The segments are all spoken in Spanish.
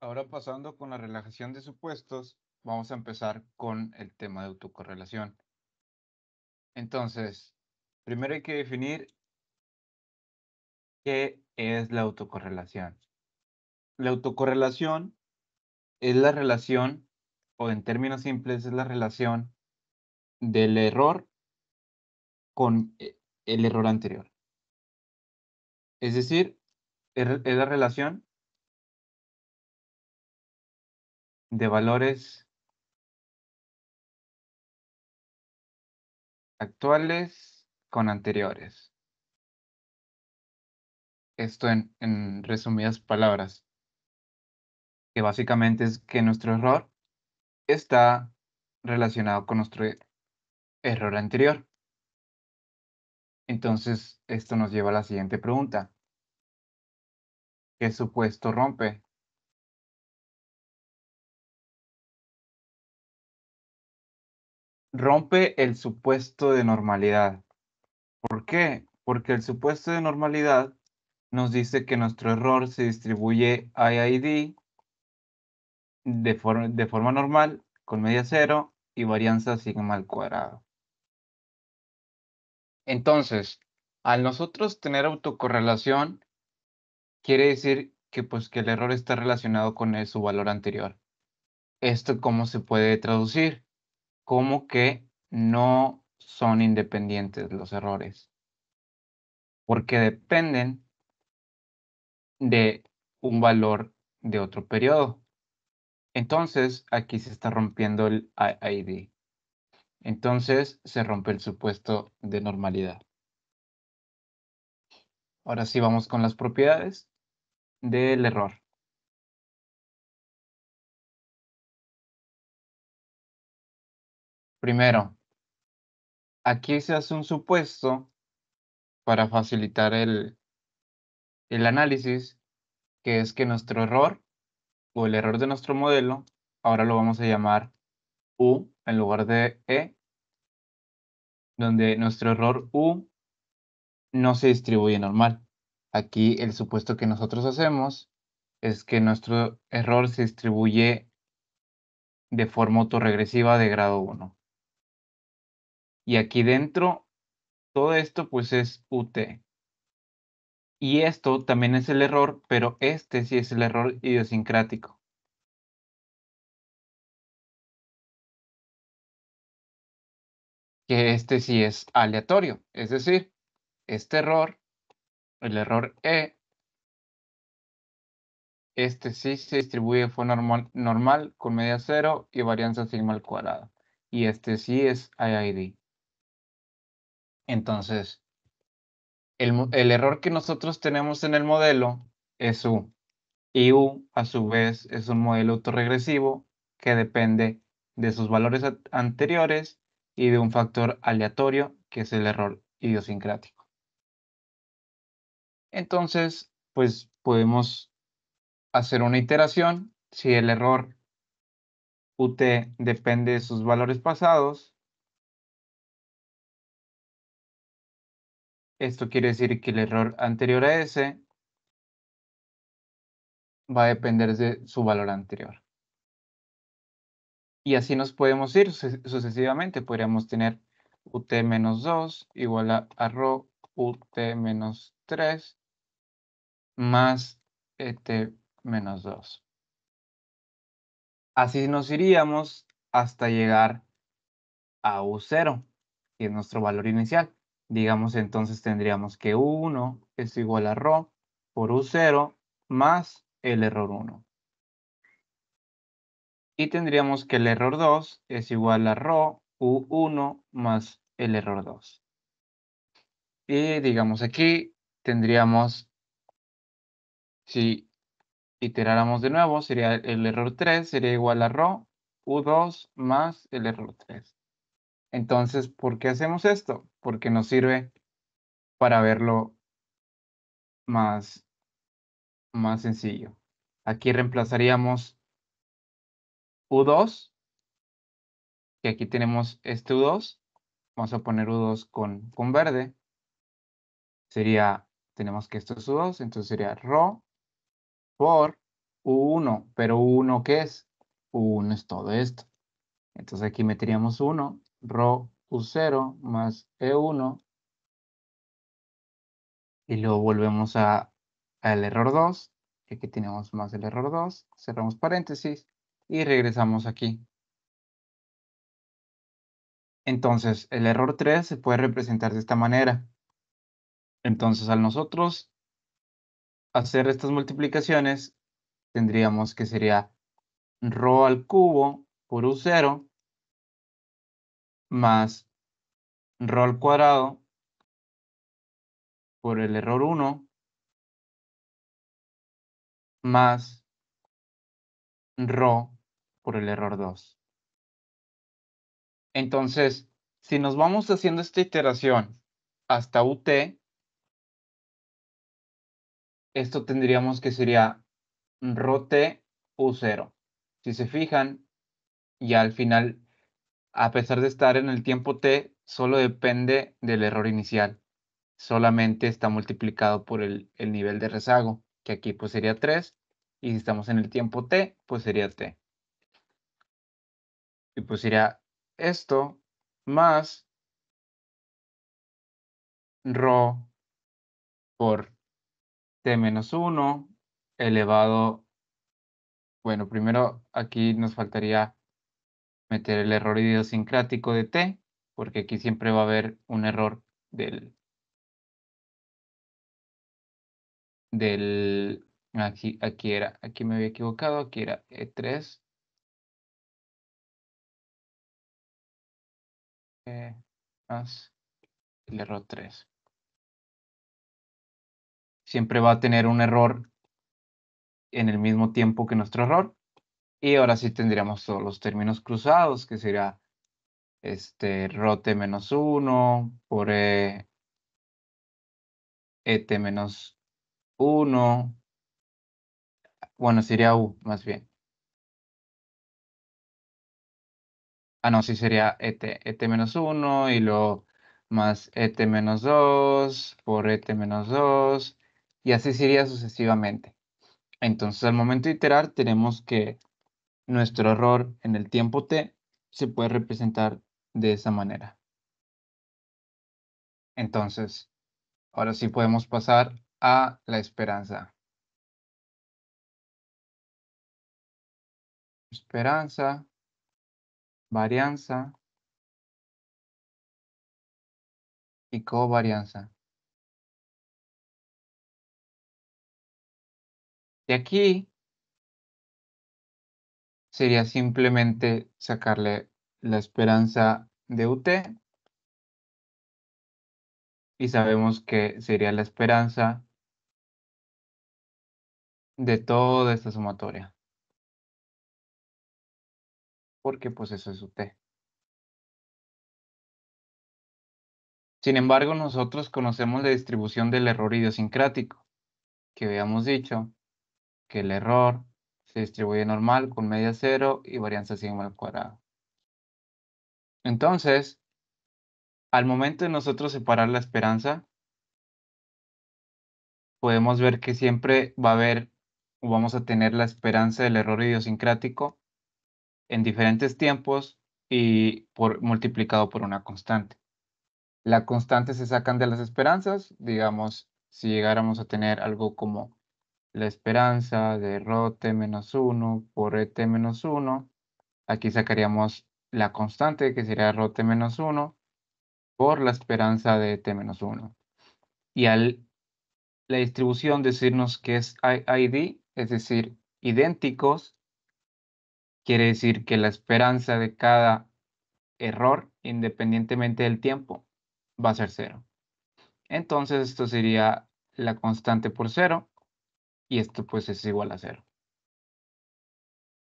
Ahora pasando con la relajación de supuestos, vamos a empezar con el tema de autocorrelación. Entonces, primero hay que definir qué es la autocorrelación. La autocorrelación es la relación, o en términos simples, es la relación del error con eh, el error anterior. Es decir, es la relación de valores actuales con anteriores. Esto en, en resumidas palabras, que básicamente es que nuestro error está relacionado con nuestro error anterior. Entonces, esto nos lleva a la siguiente pregunta. ¿Qué supuesto rompe rompe el supuesto de normalidad. ¿Por qué? Porque el supuesto de normalidad nos dice que nuestro error se distribuye IID de, de forma normal, con media cero y varianza sigma al cuadrado. Entonces, al nosotros tener autocorrelación, quiere decir que, pues, que el error está relacionado con su valor anterior. ¿Esto cómo se puede traducir? como que no son independientes los errores, porque dependen de un valor de otro periodo. Entonces, aquí se está rompiendo el IID. Entonces, se rompe el supuesto de normalidad. Ahora sí vamos con las propiedades del error. Primero, aquí se hace un supuesto para facilitar el, análisis, que es que nuestro error o el error de nuestro modelo, ahora lo vamos a llamar U en lugar de E, donde nuestro error U no se distribuye normal. Aquí el supuesto que nosotros hacemos es que nuestro error se distribuye de forma autoregresiva de grado 1. Y aquí dentro, todo esto pues es UT. Y esto también es el error, pero este sí es el error idiosincrático. que este sí es aleatorio. Es decir, este error, el error E, este sí se distribuye de forma normal, normal con media cero y varianza sigma al cuadrado. Y este sí es IID. Entonces, el, error que nosotros tenemos en el modelo es U. Y U, a su vez, es un modelo autorregresivo que depende de sus valores anteriores y de un factor aleatorio, que es el error idiosincrático. Entonces, pues podemos hacer una iteración. Si el error UT depende de sus valores pasados, Esto quiere decir que el error anterior a ese va a depender de su valor anterior. Y así nos podemos ir sucesivamente. Podríamos tener ut-2 igual a, u rho ut-3 más et-2. Así nos iríamos hasta llegar a u0, que es nuestro valor inicial. Digamos entonces tendríamos que U1 es igual a Rho por U0 más el error 1. Y tendríamos que el error 2 es igual a Rho U1 más el error 2. Y digamos aquí tendríamos, si iteráramos de nuevo, sería el error 3 sería igual a Rho U2 más el error 3. Entonces, ¿por qué hacemos esto? Porque nos sirve para verlo más, sencillo. Aquí reemplazaríamos U2, que aquí tenemos este U2. Vamos a poner U2 con, con verde. Sería, tenemos que esto es U2, entonces sería Rho por U1. Pero U1, ¿qué es? U1 es todo esto. Entonces aquí meteríamos 1 Rho U0 más E1 y luego volvemos a, al error 2, aquí tenemos más el error 2, cerramos paréntesis y regresamos aquí. Entonces, el error 3 se puede representar de esta manera. Entonces, al nosotros hacer estas multiplicaciones, tendríamos que sería rho al cubo por U0 más rho al cuadrado por el error 1 más rho por el error 2. Entonces, si nos vamos haciendo esta iteración hasta ut, esto tendríamos que sería rho t u0. Si se fijan, ya al final a pesar de estar en el tiempo t, solo depende del error inicial. Solamente está multiplicado por el, nivel de rezago, que aquí pues sería 3. Y si estamos en el tiempo t, pues sería t. Y pues sería esto más ρ por t menos 1 elevado, bueno, primero aquí nos faltaría meter el error idiosincrático de T, porque aquí siempre va a haber un error del, del aquí, aquí era, aquí me había equivocado, aquí era E3. E más el error 3. Siempre va a tener un error en el mismo tiempo que nuestro error. Y ahora sí tendríamos todos los términos cruzados, que sería este, rote menos 1 por e, et menos 1. Bueno, sería u más bien. Ah, no, sí sería et, et menos 1 y luego más et menos 2 por et menos 2 y así sería sucesivamente. Entonces, al momento de iterar, tenemos que nuestro error en el tiempo t se puede representar de esa manera. Entonces, ahora sí podemos pasar a la esperanza. Esperanza, varianza y covarianza. De aquí sería simplemente sacarle la esperanza de UT. Y sabemos que sería la esperanza de toda esta sumatoria. Porque pues eso es UT. Sin embargo, nosotros conocemos la distribución del error idiosincrático, que habíamos dicho que el error se distribuye normal con media cero y varianza sigma al cuadrado. Entonces, al momento de nosotros separar la esperanza, podemos ver que siempre va a haber o vamos a tener la esperanza del error idiosincrático en diferentes tiempos y por, multiplicado por una constante. La constante se sacan de las esperanzas, digamos, si llegáramos a tener algo como la esperanza de t menos 1 por e t menos 1. Aquí sacaríamos la constante que sería t menos 1 por la esperanza de t menos 1. Y al la distribución decirnos que es ID, es decir, idénticos, quiere decir que la esperanza de cada error, independientemente del tiempo, va a ser cero. Entonces esto sería la constante por cero, y esto pues es igual a cero.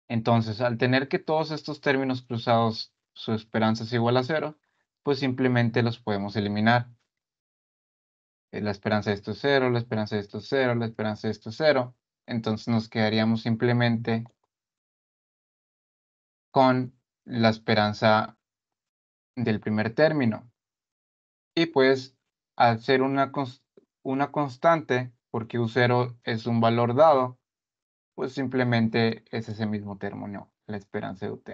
Entonces, al tener que todos estos términos cruzados, su esperanza es igual a cero, pues simplemente los podemos eliminar. Eh, la esperanza de esto es cero, la esperanza de esto es cero, la esperanza de esto es cero. Entonces nos quedaríamos simplemente con la esperanza del primer término. Y pues al ser una, una constante, porque U0 es un valor dado, pues simplemente es ese mismo término, la esperanza de UT.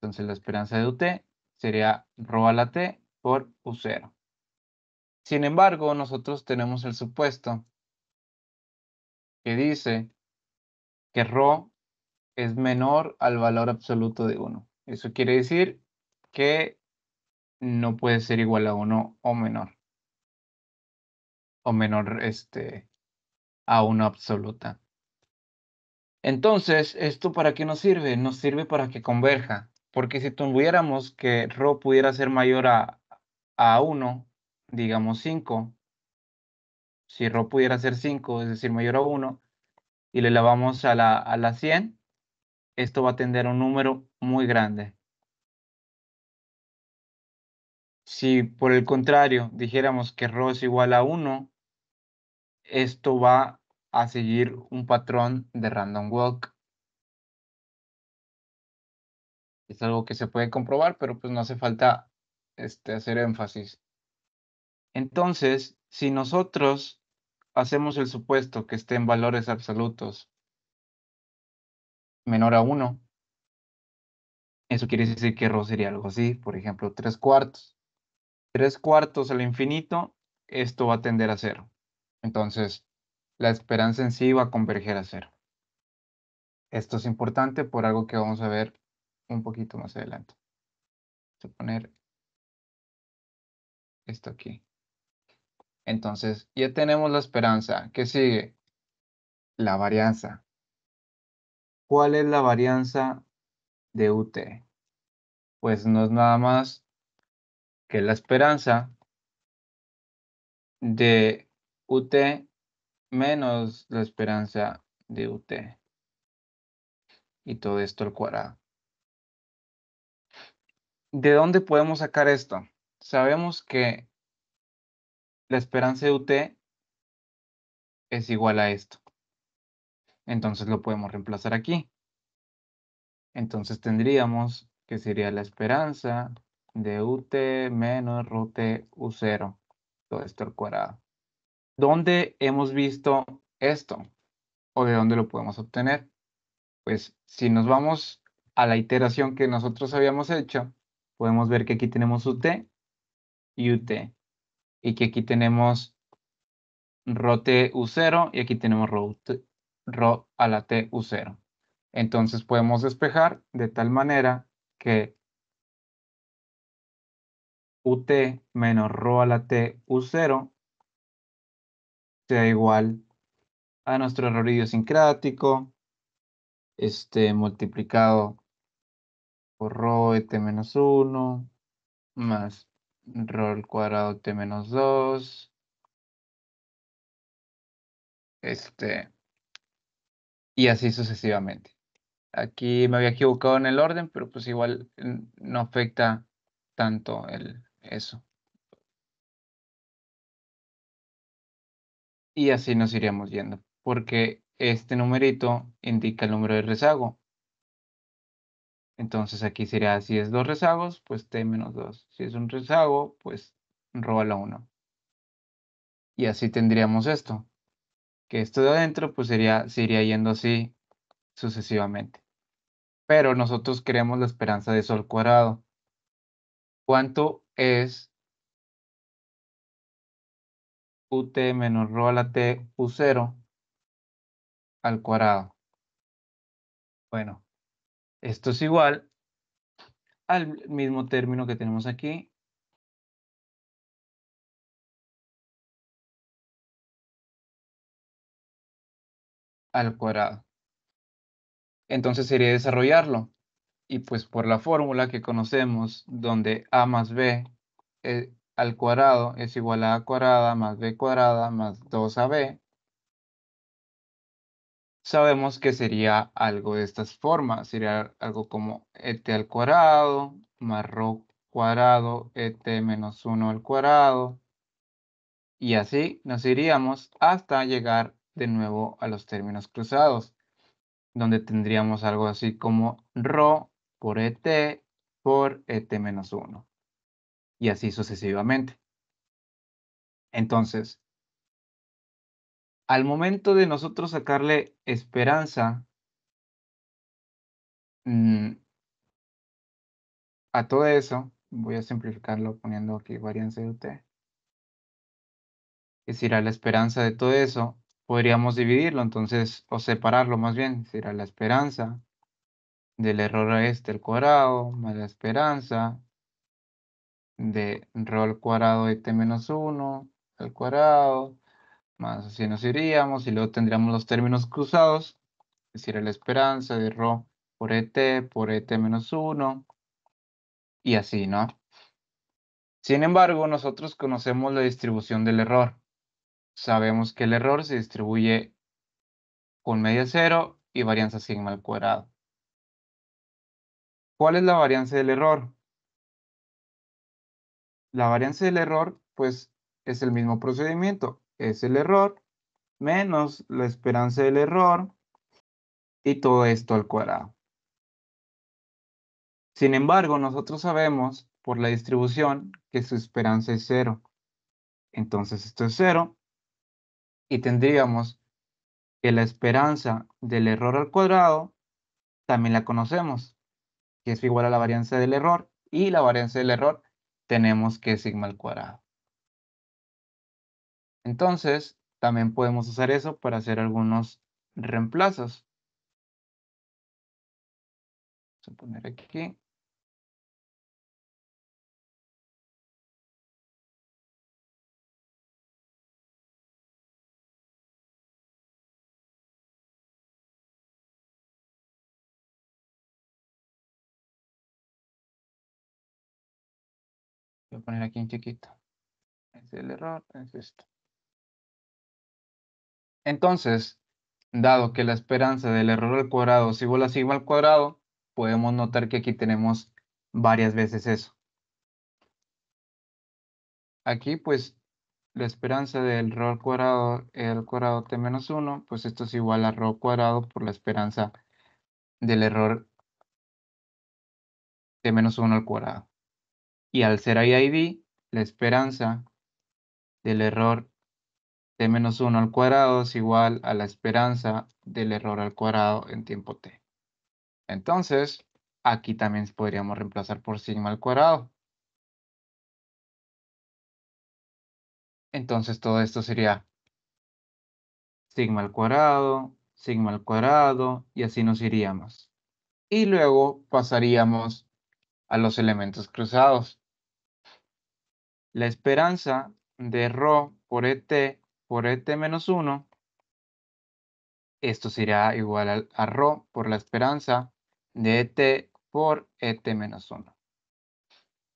Entonces la esperanza de UT sería rho a la T por U0. Sin embargo, nosotros tenemos el supuesto que dice que rho es menor al valor absoluto de 1. Eso quiere decir que no puede ser igual a 1 o menor menor este, a uno absoluta. Entonces, ¿esto para qué nos sirve? Nos sirve para que converja, porque si tuviéramos que Rho pudiera ser mayor a, a 1, digamos 5, si Rho pudiera ser 5, es decir, mayor a 1, y le lavamos a la, a la 100, esto va a tender a un número muy grande. Si por el contrario dijéramos que Rho es igual a 1, esto va a seguir un patrón de random walk. Es algo que se puede comprobar, pero pues no hace falta este, hacer énfasis. Entonces, si nosotros hacemos el supuesto que esté en valores absolutos menor a 1, eso quiere decir que error sería algo así, por ejemplo, 3 cuartos. 3 cuartos al infinito, esto va a tender a cero entonces, la esperanza en sí va a converger a cero. Esto es importante por algo que vamos a ver un poquito más adelante. Voy a poner esto aquí. Entonces, ya tenemos la esperanza. ¿Qué sigue? La varianza. ¿Cuál es la varianza de UT? Pues no es nada más que la esperanza de UT menos la esperanza de UT. Y todo esto al cuadrado. ¿De dónde podemos sacar esto? Sabemos que la esperanza de UT es igual a esto. Entonces lo podemos reemplazar aquí. Entonces tendríamos que sería la esperanza de UT menos UT U0. Todo esto al cuadrado. ¿Dónde hemos visto esto? ¿O de dónde lo podemos obtener? Pues si nos vamos a la iteración que nosotros habíamos hecho, podemos ver que aquí tenemos UT y UT. Y que aquí tenemos ROT U0 y aquí tenemos Rho a la T U0. Entonces podemos despejar de tal manera que ut menos rho a la t u0 sea igual a nuestro error idiosincrático, este, multiplicado por rho de t menos 1, más rho al cuadrado t menos 2, este, y así sucesivamente. Aquí me había equivocado en el orden, pero pues igual mm, no afecta tanto el, eso. y así nos iríamos yendo, porque este numerito indica el número de rezago. Entonces aquí sería, si es dos rezagos, pues T menos 2. Si es un rezago, pues roba la 1. Y así tendríamos esto. Que esto de adentro, pues sería, se iría yendo así sucesivamente. Pero nosotros queremos la esperanza de sol cuadrado. ¿Cuánto es ut menos rho a la t u0 al cuadrado. Bueno, esto es igual al mismo término que tenemos aquí. al cuadrado. Entonces sería desarrollarlo. Y pues por la fórmula que conocemos, donde a más b es. Eh, al cuadrado es igual a a cuadrada más b cuadrada más 2ab. Sabemos que sería algo de estas formas, sería algo como et al cuadrado más ro cuadrado et menos 1 al cuadrado. Y así nos iríamos hasta llegar de nuevo a los términos cruzados, donde tendríamos algo así como rho por et por et menos 1 y así sucesivamente. Entonces, al momento de nosotros sacarle esperanza mm, a todo eso, voy a simplificarlo poniendo aquí varianza de UT. Es decir, a la esperanza de todo eso, podríamos dividirlo, entonces, o separarlo más bien, es decir, a la esperanza del error a este al cuadrado, más la esperanza de rho al cuadrado de t menos 1 al cuadrado, más así nos iríamos y luego tendríamos los términos cruzados, es decir, la esperanza de rho por et por et menos 1 y así, ¿no? Sin embargo, nosotros conocemos la distribución del error. Sabemos que el error se distribuye con media cero y varianza sigma al cuadrado. ¿Cuál es la varianza del error? La varianza del error, pues, es el mismo procedimiento. Es el error menos la esperanza del error y todo esto al cuadrado. Sin embargo, nosotros sabemos por la distribución que su esperanza es cero. Entonces esto es cero y tendríamos que la esperanza del error al cuadrado también la conocemos, que es igual a la varianza del error y la varianza del error tenemos que sigma al cuadrado. Entonces, también podemos usar eso para hacer algunos reemplazos. Vamos a poner aquí. Voy a poner aquí en chiquito. Es el error, es esto. Entonces, dado que la esperanza del error al cuadrado es igual a sigma al cuadrado, podemos notar que aquí tenemos varias veces eso. Aquí, pues, la esperanza del error al cuadrado, e al cuadrado t menos 1, pues esto es igual a rho cuadrado por la esperanza del error t menos 1 al cuadrado. Y al ser IID, la esperanza del error t menos 1 al cuadrado es igual a la esperanza del error al cuadrado en tiempo t. Entonces, aquí también podríamos reemplazar por sigma al cuadrado. Entonces todo esto sería sigma al cuadrado, sigma al cuadrado, y así nos iríamos. Y luego pasaríamos a los elementos cruzados la esperanza de Rho por ET por ET menos 1, esto sería igual a, Rho por la esperanza de ET por ET menos 1.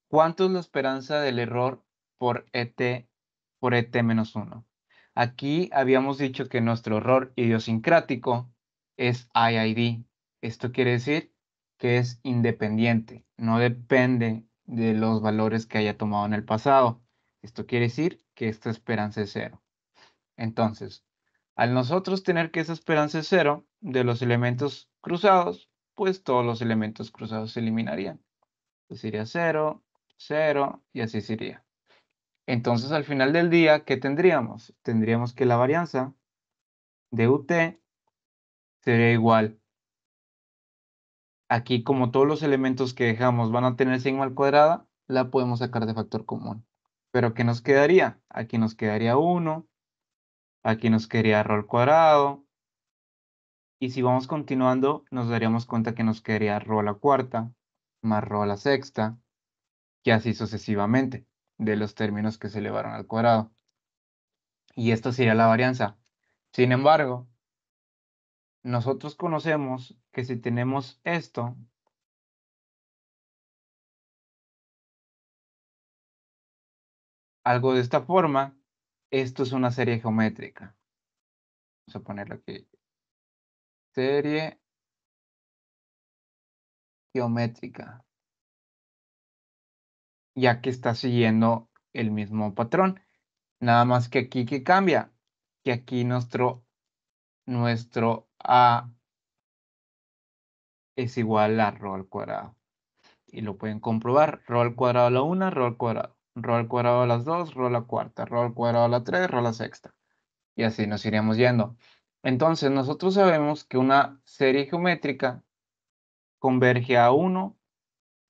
¿Cuánto es la esperanza del error por ET por ET menos 1? Aquí habíamos dicho que nuestro error idiosincrático es IID. Esto quiere decir que es independiente, no depende de los valores que haya tomado en el pasado. Esto quiere decir que esta esperanza es cero. Entonces, al nosotros tener que esa esperanza es cero de los elementos cruzados, pues todos los elementos cruzados se eliminarían. sería cero, cero, y así sería. Entonces al final del día, ¿qué tendríamos? Tendríamos que la varianza de ut sería igual aquí como todos los elementos que dejamos van a tener sigma al cuadrada, la podemos sacar de factor común. Pero ¿qué nos quedaría? Aquí nos quedaría 1, aquí nos quedaría r al cuadrado, y si vamos continuando, nos daríamos cuenta que nos quedaría rho a la cuarta, más rho a la sexta, y así sucesivamente, de los términos que se elevaron al cuadrado. Y esta sería la varianza. Sin embargo, nosotros conocemos que si tenemos esto, algo de esta forma, esto es una serie geométrica. Vamos a ponerlo aquí. Serie geométrica. Ya que está siguiendo el mismo patrón. Nada más que aquí que cambia. Que aquí nuestro, nuestro a es igual a rho al cuadrado. Y lo pueden comprobar, rho al cuadrado a la 1, rho al cuadrado, rho al cuadrado a las 2, rho a la cuarta, rho al cuadrado a la 3, rho a la sexta. Y así nos iríamos yendo. Entonces, nosotros sabemos que una serie geométrica converge a 1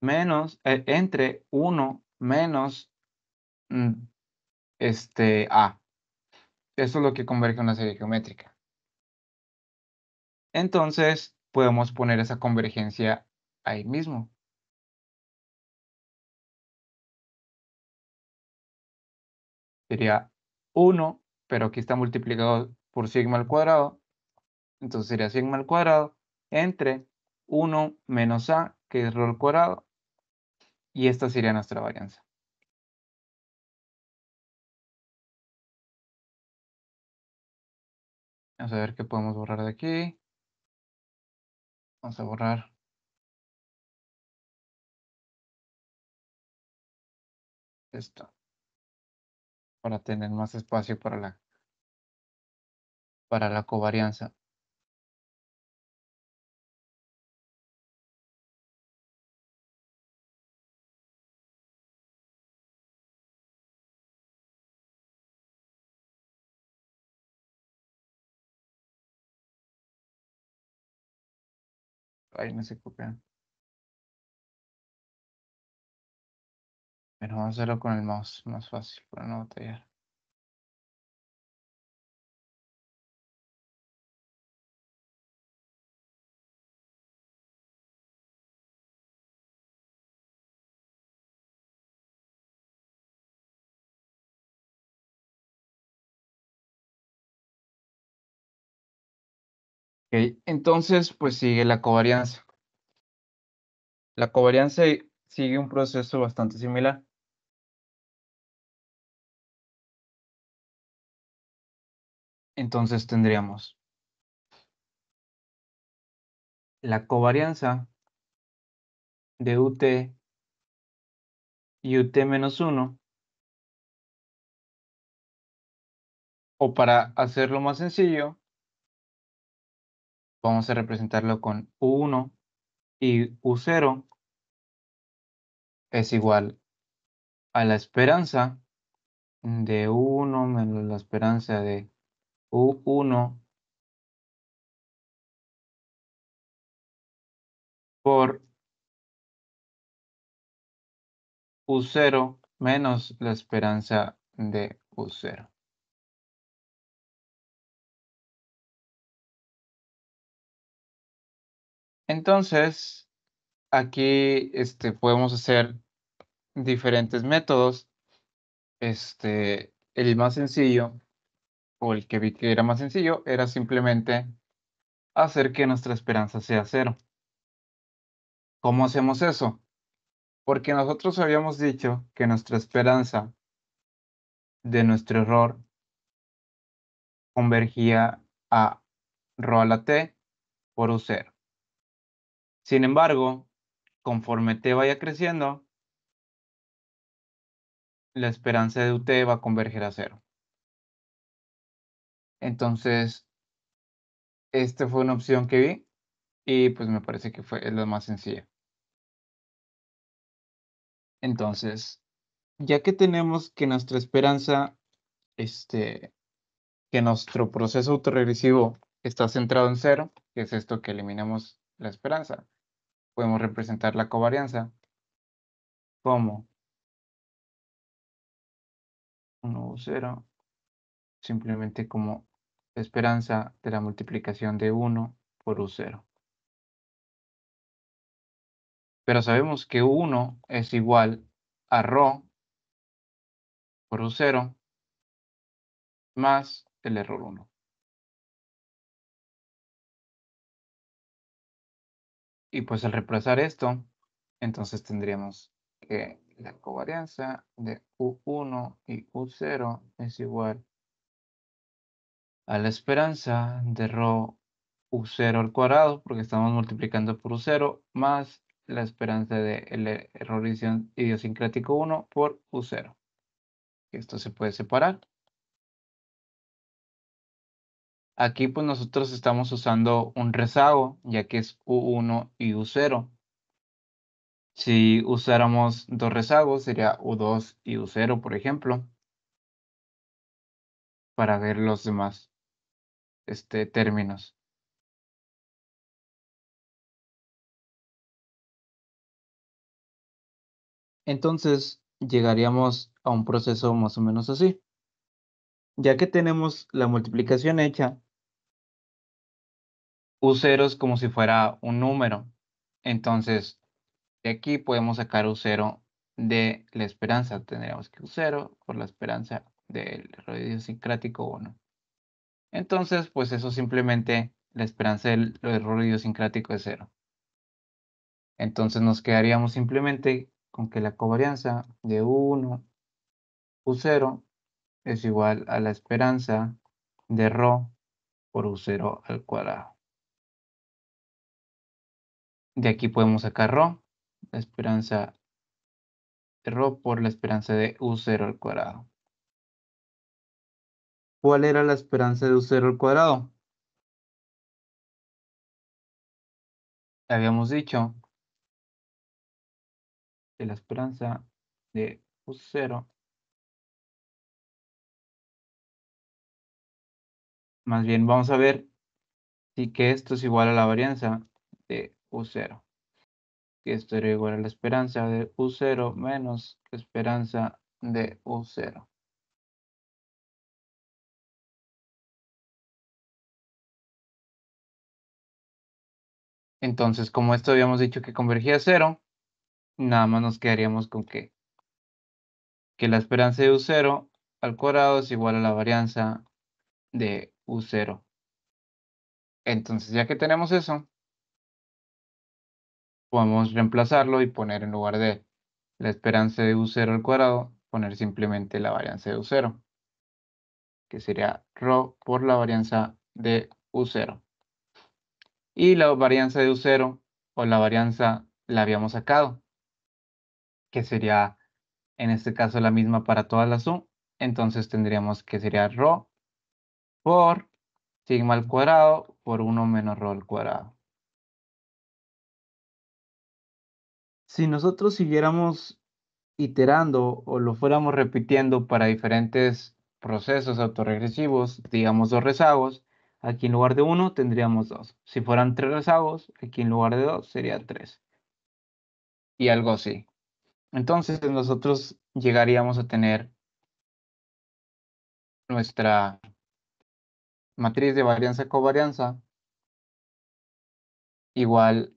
menos, eh, entre 1 menos mm, este, a. Eso es lo que converge a una serie geométrica. Entonces, podemos poner esa convergencia ahí mismo. Sería 1, pero aquí está multiplicado por sigma al cuadrado. Entonces sería sigma al cuadrado entre 1 menos a, que es rho al cuadrado. Y esta sería nuestra varianza. Vamos a ver qué podemos borrar de aquí. Vamos a borrar. Esto. Para tener más espacio para la para la covarianza. se Pero vamos a hacerlo con el mouse, más fácil para no batallar. Entonces, pues sigue la covarianza. La covarianza sigue un proceso bastante similar. Entonces tendríamos la covarianza de UT y UT menos 1. O para hacerlo más sencillo, vamos a representarlo con U1 y U0 es igual a la esperanza de U1 menos la esperanza de U1 por U0 menos la esperanza de U0. Entonces, aquí este, podemos hacer diferentes métodos. Este, el más sencillo, o el que vi que era más sencillo, era simplemente hacer que nuestra esperanza sea cero. ¿Cómo hacemos eso? Porque nosotros habíamos dicho que nuestra esperanza de nuestro error convergía a rho a la t por u sin embargo, conforme T vaya creciendo, la esperanza de UT va a converger a cero. Entonces, esta fue una opción que vi y pues me parece que fue la más sencilla. Entonces, ya que tenemos que nuestra esperanza, este, que nuestro proceso autorregresivo está centrado en cero, que es esto que eliminamos la esperanza podemos representar la covarianza como 1 u 0, simplemente como esperanza de la multiplicación de 1 por U0. Pero sabemos que 1 es igual a Rho por U0 más el error 1. Y pues al reemplazar esto, entonces tendríamos que la covarianza de U1 y U0 es igual a la esperanza de rho U0 al cuadrado, porque estamos multiplicando por U0, más la esperanza de el e-, error idiosincrático 1 por U0. Esto se puede separar. Aquí pues nosotros estamos usando un rezago, ya que es U1 y U0. Si usáramos dos rezagos, sería U2 y U0, por ejemplo, para ver los demás este, términos. Entonces, llegaríamos a un proceso más o menos así. Ya que tenemos la multiplicación hecha, U0 como si fuera un número. Entonces, de aquí podemos sacar U0 de la esperanza. Tendríamos que U0 por la esperanza del error idiosincrático 1. Entonces, pues eso simplemente la esperanza del error idiosincrático es 0. Entonces nos quedaríamos simplemente con que la covarianza de U1, U0 es igual a la esperanza de Rho por U0 al cuadrado. De aquí podemos sacar Rho, la esperanza de Rho por la esperanza de U0 al cuadrado. ¿Cuál era la esperanza de U0 al cuadrado? Habíamos dicho que la esperanza de U0 más bien vamos a ver si que esto es igual a la varianza de U0. Que esto era igual a la esperanza de U0 menos la esperanza de U0. Entonces, como esto habíamos dicho que convergía a cero, nada más nos quedaríamos con que, que la esperanza de U0 al cuadrado es igual a la varianza de U0. Entonces, ya que tenemos eso, podemos reemplazarlo y poner en lugar de la esperanza de U0 al cuadrado, poner simplemente la varianza de U0, que sería rho por la varianza de U0. Y la varianza de U0 o la varianza la habíamos sacado, que sería en este caso la misma para todas las U, entonces tendríamos que sería rho por sigma al cuadrado por 1 menos rho al cuadrado. si nosotros siguiéramos iterando o lo fuéramos repitiendo para diferentes procesos autoregresivos, digamos dos rezagos, aquí en lugar de uno tendríamos dos. Si fueran tres rezagos, aquí en lugar de dos sería tres. Y algo así. Entonces nosotros llegaríamos a tener nuestra matriz de varianza-covarianza igual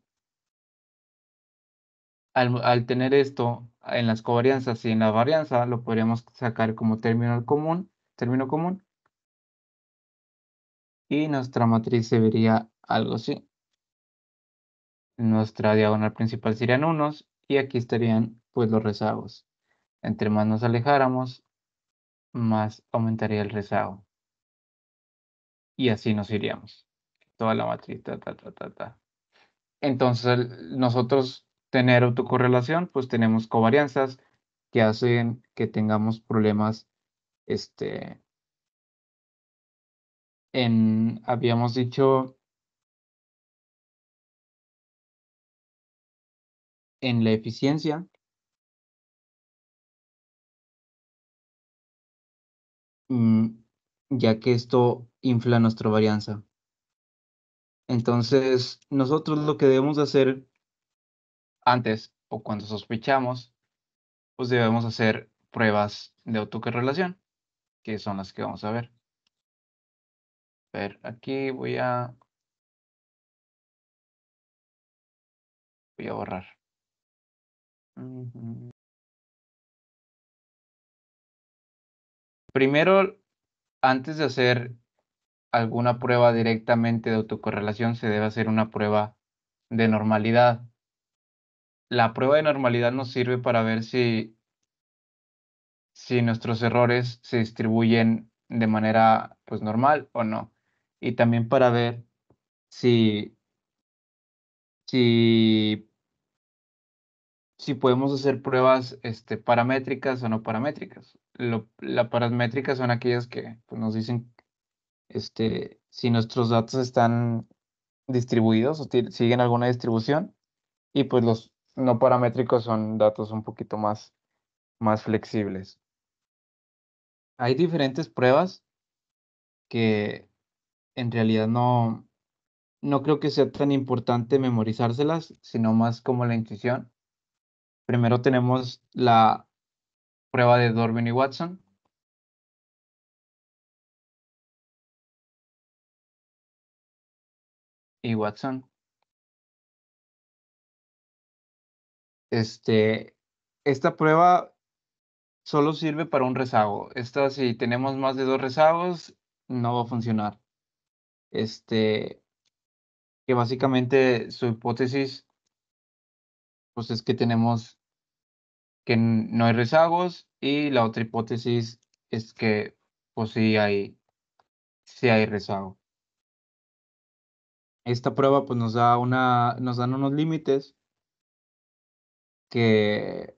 al, tener esto en las covarianzas y en la varianza, lo podríamos sacar como término común, término común. Y nuestra matriz se vería algo así. Nuestra diagonal principal serían unos y aquí estarían pues los rezagos. Entre más nos alejáramos, más aumentaría el rezago. Y así nos iríamos. Toda la matriz, Entonces, nosotros tener autocorrelación, pues tenemos covarianzas que hacen que tengamos problemas este, en, habíamos dicho en la eficiencia. Mm, ya que esto infla nuestra varianza. Entonces, nosotros lo que debemos hacer antes o cuando sospechamos, pues debemos hacer pruebas de autocorrelación, que son las que vamos a ver. A ver, aquí voy a... Voy a borrar. Primero, antes de hacer alguna prueba directamente de autocorrelación, se debe hacer una prueba de normalidad la prueba de normalidad nos sirve para ver si, si nuestros errores se distribuyen de manera pues, normal o no. Y también para ver si, si, podemos hacer pruebas este, paramétricas o no paramétricas. las paramétricas son aquellas que pues, nos dicen este, si nuestros datos están distribuidos o siguen alguna distribución. Y pues los no paramétricos son datos un poquito más, más flexibles. Hay diferentes pruebas que en realidad no, no creo que sea tan importante memorizárselas, sino más como la intuición. Primero tenemos la prueba de Dorbin y Watson. Y Watson. Este, esta prueba solo sirve para un rezago. Esta, si tenemos más de dos rezagos, no va a funcionar. Este, que básicamente su hipótesis, pues es que tenemos que no hay rezagos y la otra hipótesis es que, pues sí hay, si hay rezago. Esta prueba, pues nos da una, nos dan unos límites que,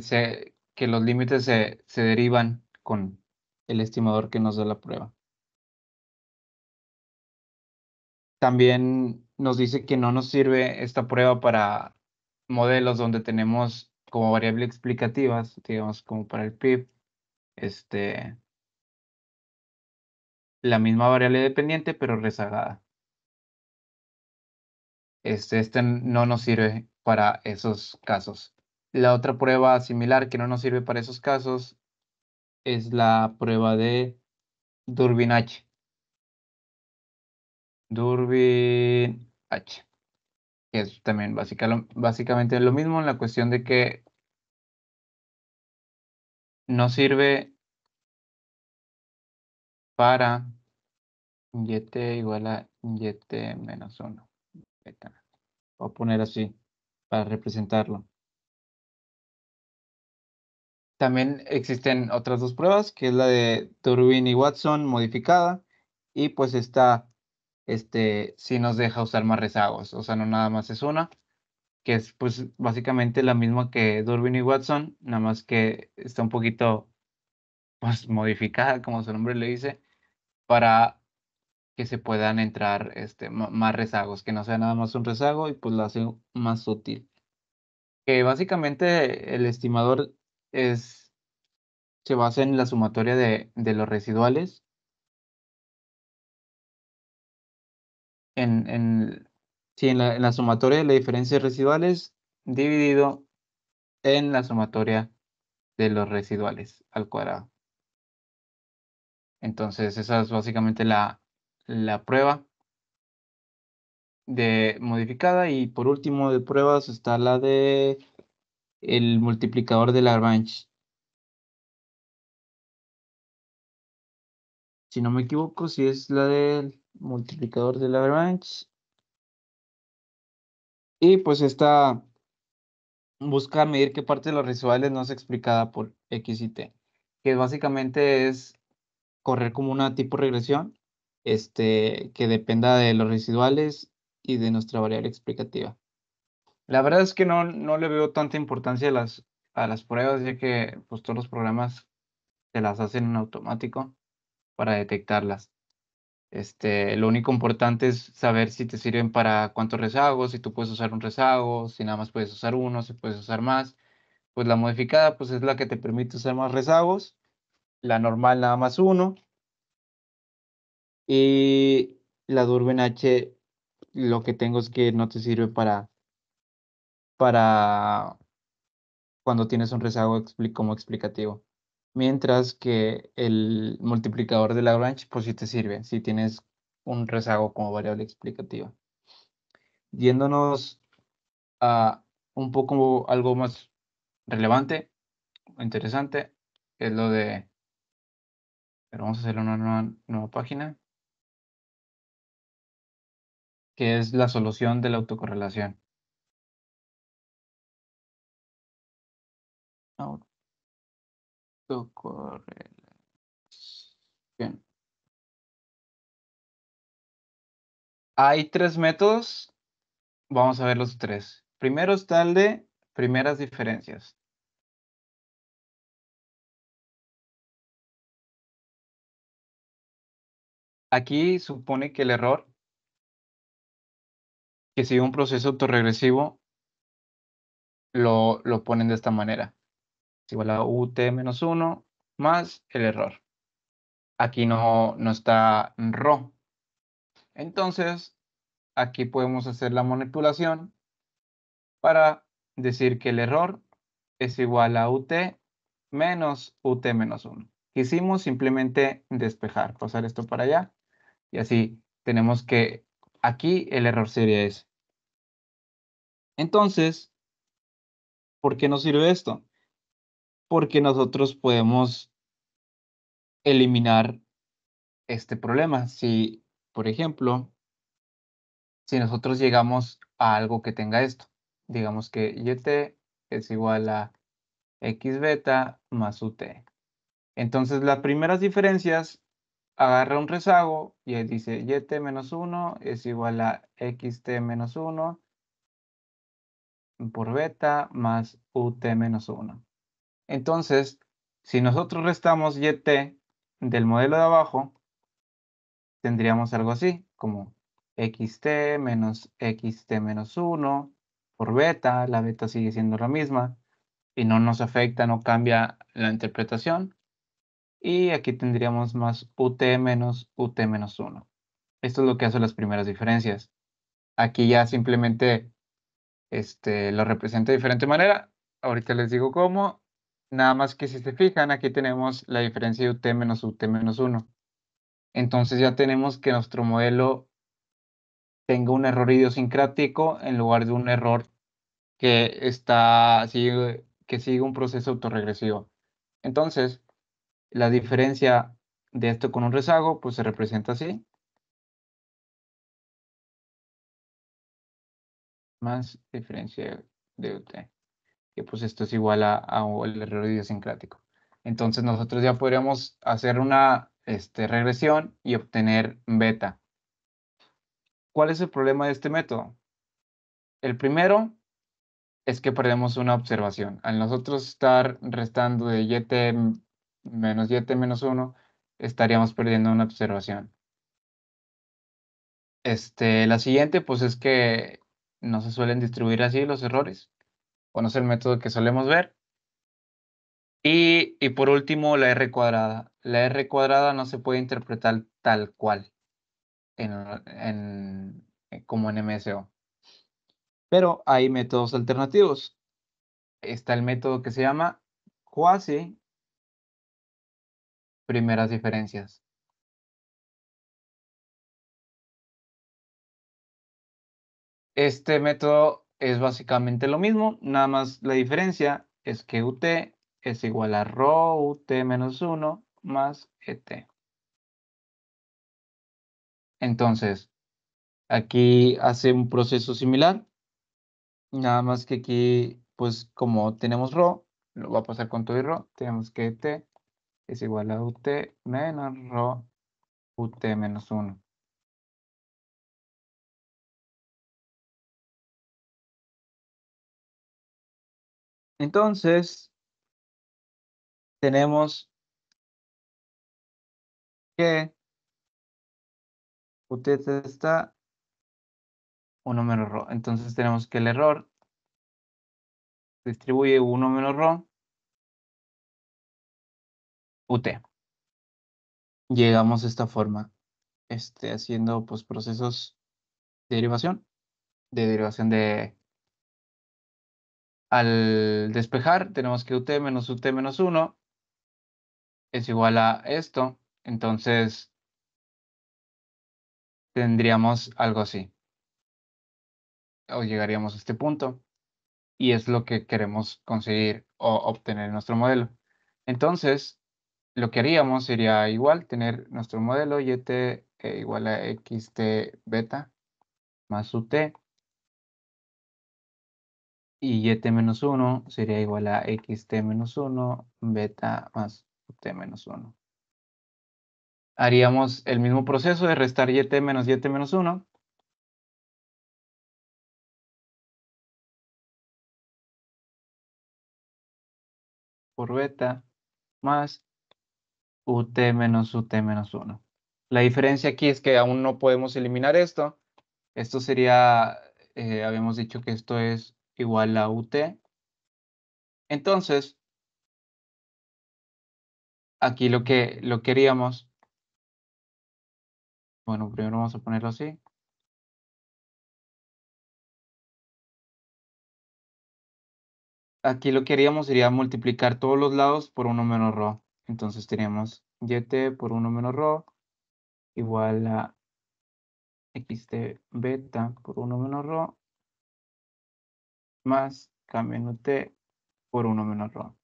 se, que los límites se, se derivan con el estimador que nos da la prueba. También nos dice que no nos sirve esta prueba para modelos donde tenemos como variable explicativas, digamos como para el PIB, este, la misma variable dependiente pero rezagada. Este, este no nos sirve para esos casos. La otra prueba similar que no nos sirve para esos casos es la prueba de Durbin H. Durbin H. es también básicamente lo mismo en la cuestión de que no sirve para YT igual a YT menos uno. Voy a poner así para representarlo. También existen otras dos pruebas, que es la de Turbin y Watson modificada, y pues está. este, sí nos deja usar más rezagos, o sea, no nada más es una, que es pues básicamente la misma que Durbin y Watson, nada más que está un poquito pues modificada, como su nombre le dice, para que se puedan entrar este, más rezagos, que no sea nada más un rezago y pues lo hace más sutil. Que básicamente el estimador es, se basa en la sumatoria de, de los residuales en, en, sí, en, la, en, la, sumatoria de las diferencias residuales dividido en la sumatoria de los residuales al cuadrado. Entonces, esa es básicamente la, la prueba de modificada y por último de pruebas está la de el multiplicador de Lagrange. Si no me equivoco, si es la del multiplicador de Lagrange. Y pues esta busca medir qué parte de los residuales no es explicada por X y T, que básicamente es correr como una tipo regresión este, que dependa de los residuales y de nuestra variable explicativa. La verdad es que no, le veo tanta importancia a las, a las pruebas, ya que pues, todos los programas se las hacen en automático para detectarlas. Este, lo único importante es saber si te sirven para cuántos rezagos, si tú puedes usar un rezago, si nada más puedes usar uno, si puedes usar más. Pues la modificada pues es la que te permite usar más rezagos, la normal nada más uno y la Durban H, lo que tengo es que no te sirve para, para cuando tienes un rezago como explicativo. Mientras que el multiplicador de Lagrange, pues sí te sirve, si tienes un rezago como variable explicativa. Yéndonos a un poco algo más relevante, interesante, es lo de... Pero vamos a hacer una nueva, nueva página que es la solución de la autocorrelación. Autocorrelación. Hay tres métodos. Vamos a ver los tres. Primero está el de primeras diferencias. Aquí supone que el error que sigue un proceso autorregresivo, lo, lo ponen de esta manera. Es igual a ut-1 menos más el error. Aquí no, no está ro. Entonces, aquí podemos hacer la manipulación para decir que el error es igual a ut menos ut menos 1. hicimos simplemente despejar, pasar esto para allá y así tenemos que Aquí el error sería ese. Entonces, ¿por qué nos sirve esto? Porque nosotros podemos eliminar este problema. Si, por ejemplo, si nosotros llegamos a algo que tenga esto, digamos que yt este es igual a x beta más ut. Entonces, las primeras diferencias agarra un rezago y ahí dice yt menos 1 es igual a xt menos 1 por beta más ut menos 1. Entonces, si nosotros restamos yt del modelo de abajo, tendríamos algo así, como xt menos xt menos 1 por beta, la beta sigue siendo la misma, y no nos afecta, no cambia la interpretación y aquí tendríamos más ut menos ut menos 1. Esto es lo que hace las primeras diferencias. Aquí ya simplemente este, lo representa de diferente manera. Ahorita les digo cómo. Nada más que si se fijan, aquí tenemos la diferencia de ut menos ut menos 1. Entonces ya tenemos que nuestro modelo tenga un error idiosincrático en lugar de un error que está sigue, que sigue un proceso autorregresivo. Entonces, la diferencia de esto con un rezago, pues se representa así. Más diferencia de UT. Que pues esto es igual a, el error idiosincrático. Entonces nosotros ya podríamos hacer una este, regresión y obtener beta. ¿Cuál es el problema de este método? El primero es que perdemos una observación. Al nosotros estar restando de YT menos 7 menos 1, estaríamos perdiendo una observación. Este, la siguiente, pues es que no se suelen distribuir así los errores, Conoce el método que solemos ver. Y, por último, la R cuadrada. La R cuadrada no se puede interpretar tal cual en, como en MSO. Pero hay métodos alternativos. Está el método que se llama quasi primeras diferencias Este método es básicamente lo mismo, nada más la diferencia es que ut es igual a rho ut menos 1 más et. Entonces, aquí hace un proceso similar, nada más que aquí, pues como tenemos rho, lo va a pasar con todo y rho, tenemos que et es igual a ut menos rho ut menos 1. Entonces, tenemos que ut está 1 menos rho. Entonces tenemos que el error distribuye 1 menos rho UT. Llegamos de esta forma, este, haciendo pues, procesos de derivación, de derivación de... Al despejar tenemos que UT menos UT menos 1 es igual a esto, entonces tendríamos algo así. O llegaríamos a este punto. Y es lo que queremos conseguir o obtener en nuestro modelo. Entonces, lo que haríamos sería igual tener nuestro modelo yt eh, igual a xt beta más ut y yt menos 1 sería igual a xt menos 1 beta más ut menos 1. Haríamos el mismo proceso de restar yt menos yt menos 1 por beta más ut menos ut menos 1. La diferencia aquí es que aún no podemos eliminar esto. Esto sería, eh, habíamos dicho que esto es igual a ut. Entonces, aquí lo que lo queríamos, bueno, primero vamos a ponerlo así. Aquí lo que haríamos sería multiplicar todos los lados por 1 menos rho. Entonces tenemos yt por 1 menos rho igual a xt beta por 1 menos rho más k menos t por 1 menos rho.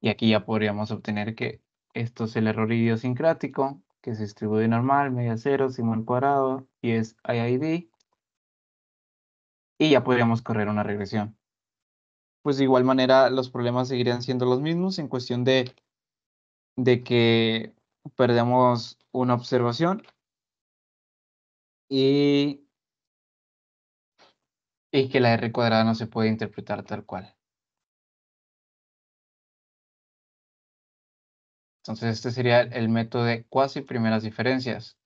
Y aquí ya podríamos obtener que esto es el error idiosincrático que se distribuye normal, media cero, sigma cuadrado y es IID. Y ya podríamos correr una regresión. Pues de igual manera los problemas seguirían siendo los mismos en cuestión de de que perdemos una observación y, y que la R cuadrada no se puede interpretar tal cual. Entonces este sería el método de cuasi primeras diferencias.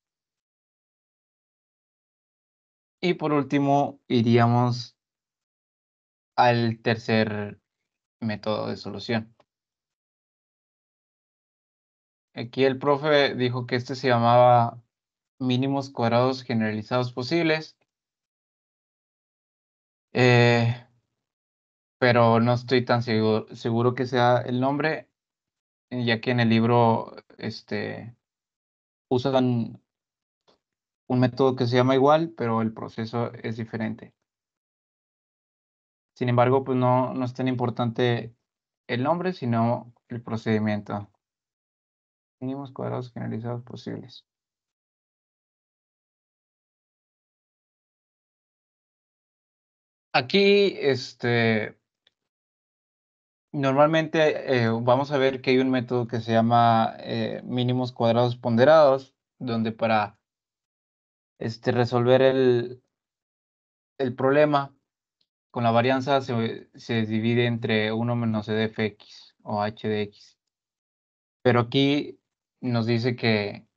Y por último iríamos al tercer método de solución. Aquí el profe dijo que este se llamaba mínimos cuadrados generalizados posibles. Eh, pero no estoy tan seguro, que sea el nombre, ya que en el libro este, usan un método que se llama igual, pero el proceso es diferente. Sin embargo, pues no, no es tan importante el nombre, sino el procedimiento mínimos cuadrados generalizados posibles. Aquí, este, normalmente eh, vamos a ver que hay un método que se llama eh, mínimos cuadrados ponderados, donde para este, resolver el, el problema con la varianza se, se, divide entre 1 menos edfx o h Pero aquí nos dice que,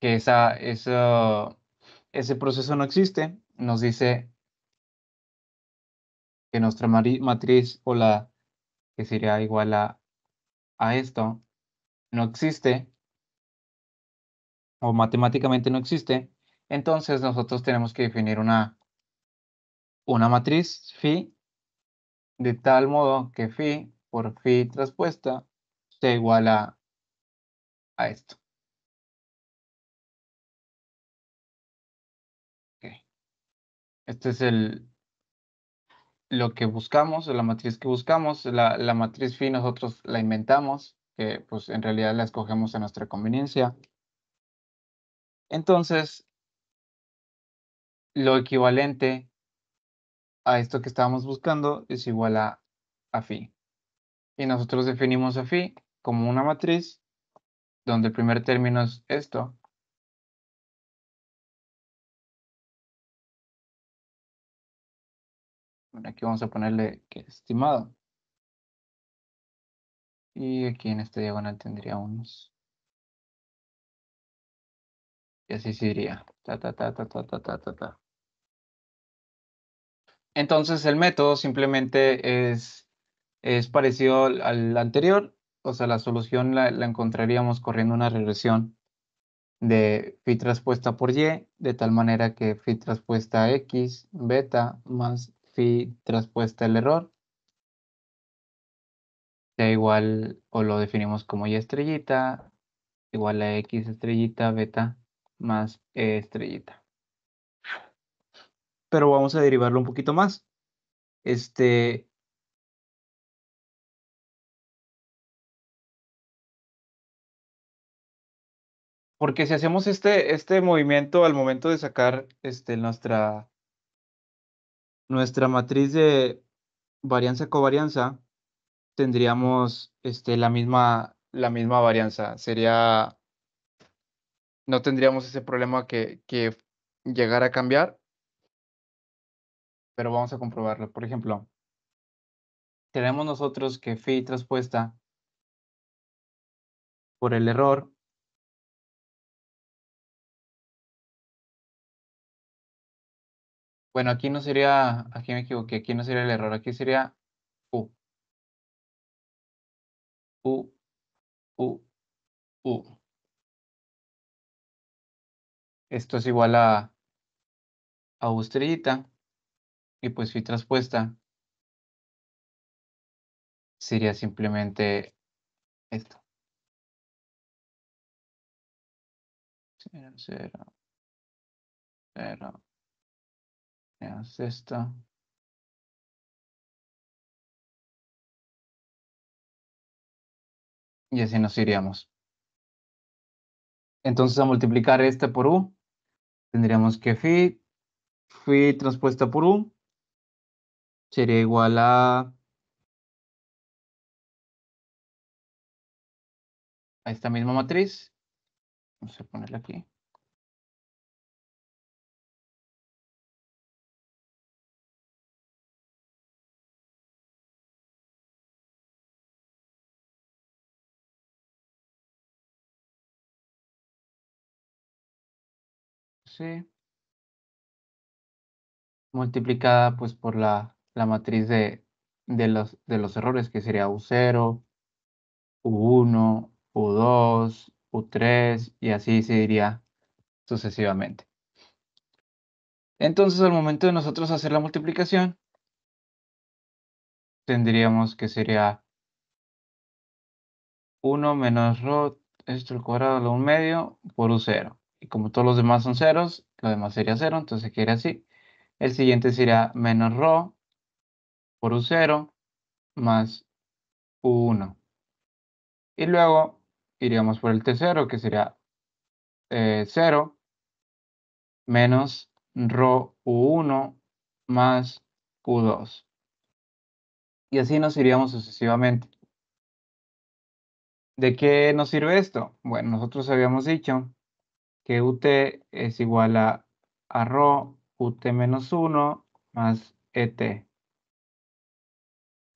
esa, ese proceso no existe. Nos dice que nuestra matriz o la que sería igual a, a esto no existe o matemáticamente no existe, entonces nosotros tenemos que definir una, una matriz phi de tal modo que phi por phi traspuesta sea igual a a esto. Este es el, lo que buscamos, la matriz que buscamos, la, la, matriz phi nosotros la inventamos, que pues en realidad la escogemos a nuestra conveniencia. Entonces, lo equivalente a esto que estábamos buscando es igual a, a phi. Y nosotros definimos a phi como una matriz donde el primer término es esto. Bueno, aquí vamos a ponerle que estimado. Y aquí en esta diagonal tendría unos. Y así se diría. ta, ta, ta, ta, ta, ta, ta. Entonces el método simplemente es, es parecido al anterior, o sea, la solución la, encontraríamos corriendo una regresión de phi traspuesta por y, de tal manera que phi traspuesta x, beta, más phi transpuesta el error, sea igual, o lo definimos como y estrellita, igual a x estrellita, beta, más e estrellita. Pero vamos a derivarlo un poquito más. Este, porque si hacemos este, este movimiento al momento de sacar este, nuestra, nuestra matriz de varianza-covarianza, tendríamos este, la, misma, la misma varianza. Sería, no tendríamos ese problema que, que llegar a cambiar, pero vamos a comprobarlo. Por ejemplo, tenemos nosotros que phi traspuesta por el error Bueno, aquí no sería, aquí me equivoqué, aquí no sería el error, aquí sería U. U, U, U. Esto es igual a, a U estrellita. Y pues si traspuesta, sería simplemente esto. 0, 0, 0. Y así nos iríamos. Entonces, a multiplicar este por u, tendríamos que fi fi transpuesta por u, sería igual a... a esta misma matriz. Vamos a ponerla aquí. multiplicada pues por la, matriz de, los, errores que sería U0, U1, U2, U3 y así se diría sucesivamente. Entonces al momento de nosotros hacer la multiplicación tendríamos que sería 1 menos rho esto al cuadrado de un medio por U0 y como todos los demás son ceros, lo demás sería cero, entonces quiere así. El siguiente sería menos rho por u0 más u1. Y luego iríamos por el tercero, que sería eh, cero 0 menos rho u1 más u2. Y así nos iríamos sucesivamente. ¿De qué nos sirve esto? Bueno, nosotros habíamos dicho que ut es igual a, rho ut menos 1 más et.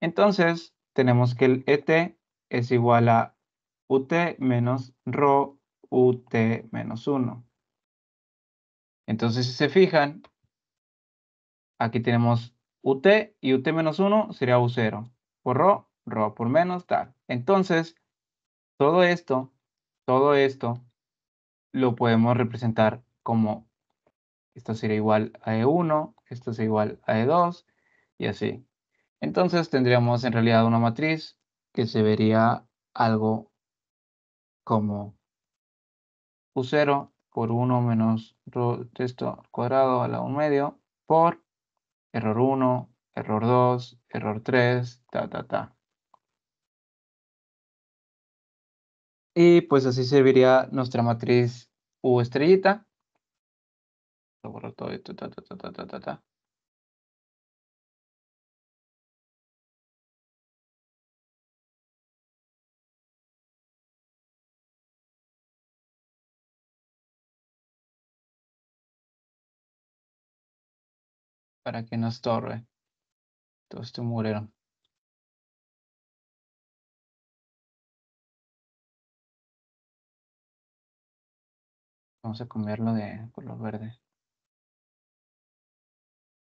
Entonces, tenemos que el et es igual a ut menos rho ut menos 1. Entonces, si se fijan, aquí tenemos ut y ut menos 1 sería u0. Por rho, rho por menos, tal. Entonces, todo esto, todo esto lo podemos representar como esto sería igual a E1, esto sería igual a E2 y así. Entonces tendríamos en realidad una matriz que se vería algo como U0 por 1 menos esto al cuadrado a la 1 medio por error 1, error 2, error 3, ta, ta, ta. Y pues así serviría nuestra matriz U estrellita. Lo borro todo Para que no estorbe. Todo esto murieron. Vamos a cambiarlo de color verde.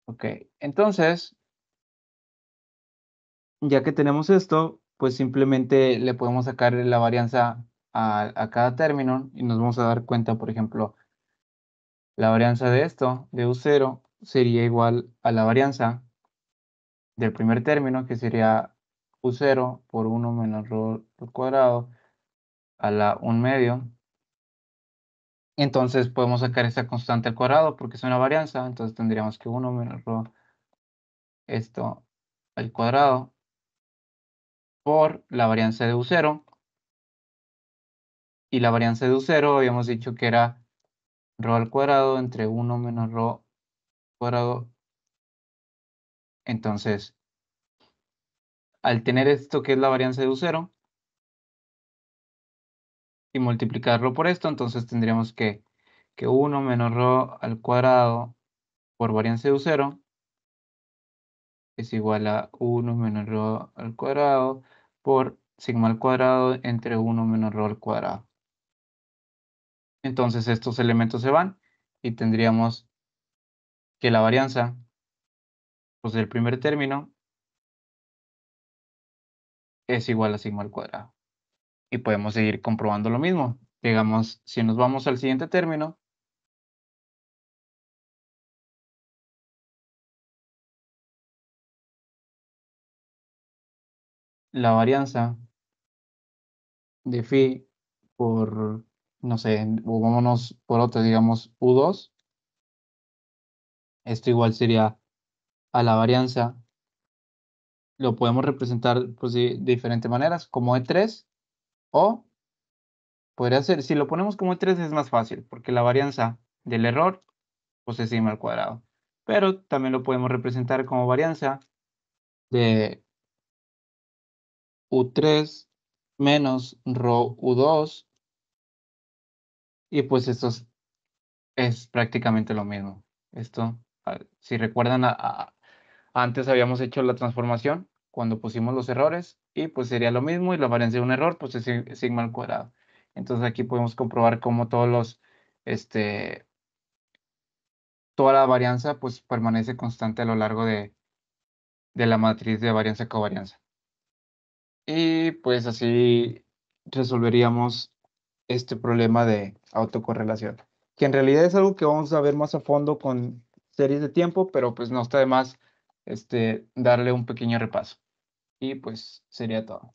Ok, entonces, ya que tenemos esto, pues simplemente le podemos sacar la varianza a, cada término y nos vamos a dar cuenta, por ejemplo, la varianza de esto, de U0, sería igual a la varianza del primer término, que sería U0 por 1 menos rho al cuadrado, a la 1 medio, entonces podemos sacar esta constante al cuadrado porque es una varianza. Entonces tendríamos que 1 menos rho esto al cuadrado por la varianza de U0. Y la varianza de U0 habíamos dicho que era rho al cuadrado entre 1 menos rho cuadrado. Entonces, al tener esto que es la varianza de U0, y multiplicarlo por esto, entonces tendríamos que, que 1 menos rho al cuadrado por varianza de U0 es igual a 1 menos rho al cuadrado por sigma al cuadrado entre 1 menos rho al cuadrado. Entonces estos elementos se van y tendríamos que la varianza pues el primer término es igual a sigma al cuadrado y podemos seguir comprobando lo mismo. Digamos, si nos vamos al siguiente término, la varianza de phi por, no sé, o vámonos por otra, digamos, U2, esto igual sería a la varianza, lo podemos representar pues, de diferentes maneras, como E3, o podría ser, si lo ponemos como 3 es más fácil, porque la varianza del error pues es sigma al cuadrado. Pero también lo podemos representar como varianza de U3 menos rho U2. Y pues esto es, prácticamente lo mismo. Esto, si recuerdan, antes habíamos hecho la transformación cuando pusimos los errores y pues sería lo mismo y la varianza de un error pues es sigma al cuadrado. Entonces aquí podemos comprobar cómo todos los, este, toda la varianza pues permanece constante a lo largo de, de la matriz de varianza covarianza. Y pues así resolveríamos este problema de autocorrelación, que en realidad es algo que vamos a ver más a fondo con series de tiempo, pero pues no está de más este, darle un pequeño repaso. Y pues sería todo.